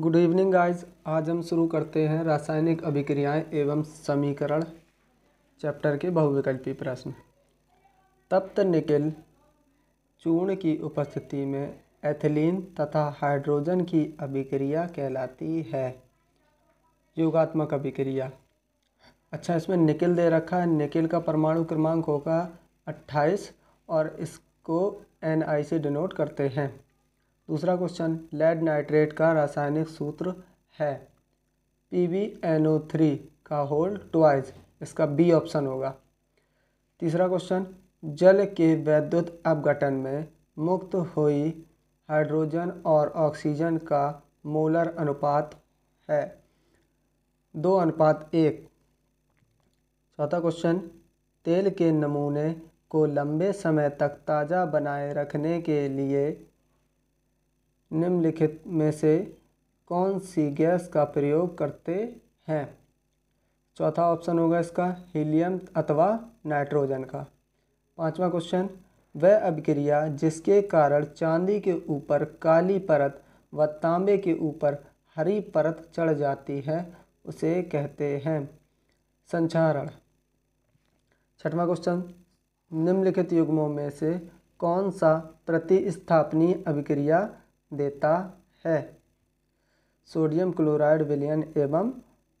good evening guys आज हम शुरू करते हैं रासायनिक अभिक्रियाएं एवं समीकरण चैप्टर के बहुविकल्पी प्रश्न तप्त निकिल चूर्ण की उपस्थिति में एथिलीन तथा हाइड्रोजन की अभिक्रिया कहलाती है योगात्मक अभिक्रिया अच्छा इसमें निकिल दे रखा है निकिल का परमाणु क्रमांक होगा 28 और इसको एन से डिनोट करते हैं दूसरा क्वेश्चन लेड नाइट्रेट का रासायनिक सूत्र है P V N O three का होल ट्वाइस इसका बी ऑप्शन होगा तीसरा क्वेश्चन जल के वैद्युत अपघटन में मुक्त हुई हाइड्रोजन और ऑक्सीजन का मोलर अनुपात है दो अनुपात एक चौथा क्वेश्चन तेल के नमूने को लंबे समय तक ताज़ा बनाए रखने के लिए निम्नलिखित में से कौन सी गैस का प्रयोग करते हैं चौथा ऑप्शन होगा इसका हीलियम अथवा नाइट्रोजन का पांचवा क्वेश्चन वह अभिक्रिया जिसके कारण चांदी के ऊपर काली परत व तांबे के ऊपर हरी परत चढ़ जाती है उसे कहते हैं संचारण छठवां क्वेश्चन निम्नलिखित युग्मों में से कौन सा प्रतिस्थापनी अभिक्रिया देता है सोडियम क्लोराइड विलयन एवं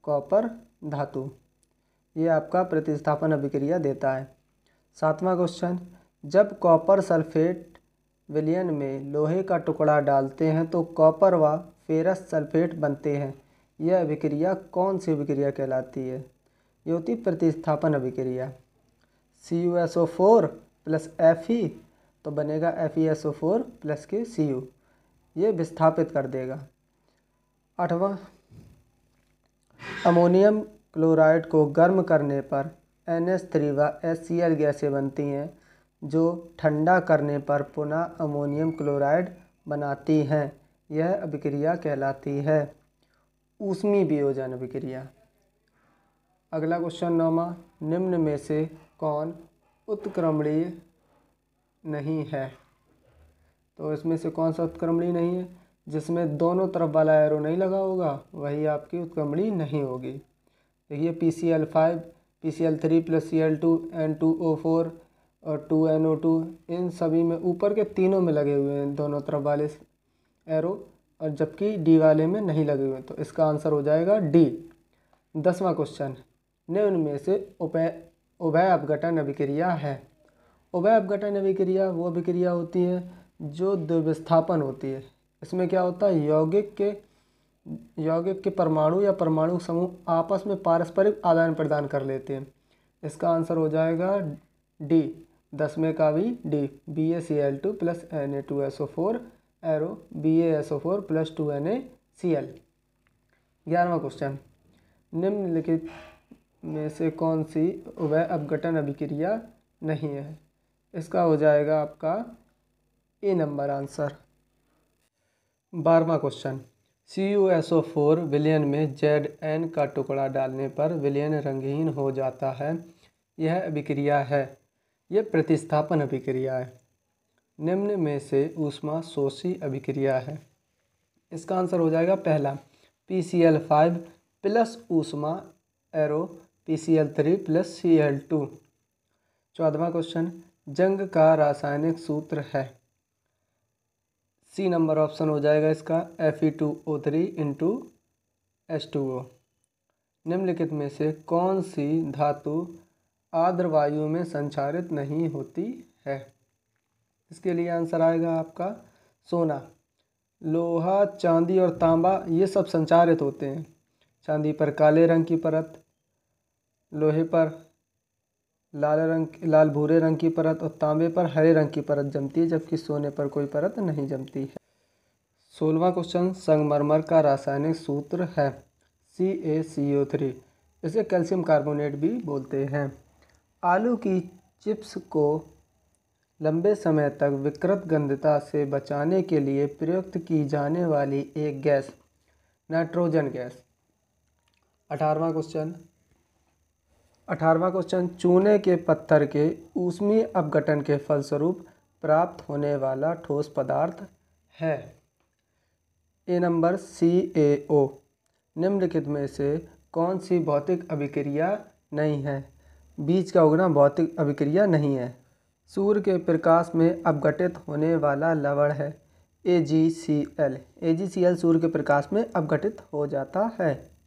कॉपर धातु ये आपका प्रतिस्थापन अभिक्रिया देता है सातवां क्वेश्चन जब कॉपर सल्फेट विलयन में लोहे का टुकड़ा डालते हैं तो कॉपर व फेरस सल्फेट बनते हैं यह अभिक्रिया कौन सी अभिक्रिया कहलाती है ये होती प्रतिस्थापन अभिक्रिया C U S O four plus F E तो बनेगा F E S O four plus के सी यू ये विस्थापित कर देगा अठवा अमोनियम क्लोराइड को गर्म करने पर एन एस थ्री व एस सी एल गैसें बनती हैं जो ठंडा करने पर पुनः अमोनियम क्लोराइड बनाती हैं यह अभिक्रिया कहलाती है ऊष्मी वियोजन अभिक्रिया अगला क्वेश्चन नौमा निम्न में से कौन उत्क्रमणीय नहीं है तो इसमें से कौन सा उत्क्रमणी नहीं है जिसमें दोनों तरफ वाला एरो नहीं लगा होगा वही आपकी उत्क्रमणी नहीं होगी देखिए P C L five P C L three plus C L two N two O four और टू एन ओ टू इन सभी में ऊपर के तीनों में लगे हुए हैं दोनों तरफ वाले एरो और जबकि डी वाले में नहीं लगे हुए तो इसका आंसर हो जाएगा डी दसवां क्वेश्चन निम्न में से उभय उभय अपघटन अभिक्रिया है उभय अपघटन अभिक्रिया वो अभिक्रिया होती है जो द्विविस्थापन होती है इसमें क्या होता है यौगिक के यौगिक के परमाणु या परमाणु समूह आपस में पारस्परिक आदान प्रदान कर लेते हैं इसका आंसर हो जाएगा डी दसवें का भी D B A C L two plus N A two S O four arrow B A S O four plus two N A C L ग्यारहवा क्वेश्चन निम्नलिखित में से कौन सी वह अपघटन अभिक्रिया नहीं है इसका हो जाएगा आपका ए नंबर आंसर बारवा question C U S O four विलियन में जेड एन का टुकड़ा डालने पर विलियन रंगहीन हो जाता है यह अभिक्रिया है यह प्रतिस्थापन अभिक्रिया है निम्न में से ऊष्मा शोषी अभिक्रिया है इसका आंसर हो जाएगा पहला P C L five plus ऊष्मा arrow P C L three plus C L two चौदवा क्वेश्चन जंग का रासायनिक सूत्र है सी नंबर ऑप्शन हो जाएगा इसका F E two O three into S two O निम्नलिखित में से कौन सी धातु आर्द्र वायु में संचारित नहीं होती है इसके लिए आंसर आएगा आपका सोना लोहा चांदी और तांबा ये सब संचारित होते हैं चांदी पर काले रंग की परत लोहे पर लाल रंग लाल भूरे रंग की परत और तांबे पर हरे रंग की परत जमती है जबकि सोने पर कोई परत नहीं जमती है सोलवा क्वेश्चन संगमरमर का रासायनिक सूत्र है C A C O three इसे कैल्शियम कार्बोनेट भी बोलते हैं आलू की चिप्स को लंबे समय तक विकृत गंधता से बचाने के लिए प्रयुक्त की जाने वाली एक गैस नाइट्रोजन गैस अठारवा क्वेश्चन अठारहवा क्वेश्चन चूने के पत्थर के ऊष्मीय अपघटन के फलस्वरूप प्राप्त होने वाला ठोस पदार्थ है ए नंबर सी ए ओ निम्नलिखित में से कौन सी भौतिक अभिक्रिया नहीं है बीज का उगना भौतिक अभिक्रिया नहीं है सूर्य के प्रकाश में अपघटित होने वाला लवण है ए जी C L A ji C L सूर्य के प्रकाश में अपघटित हो जाता है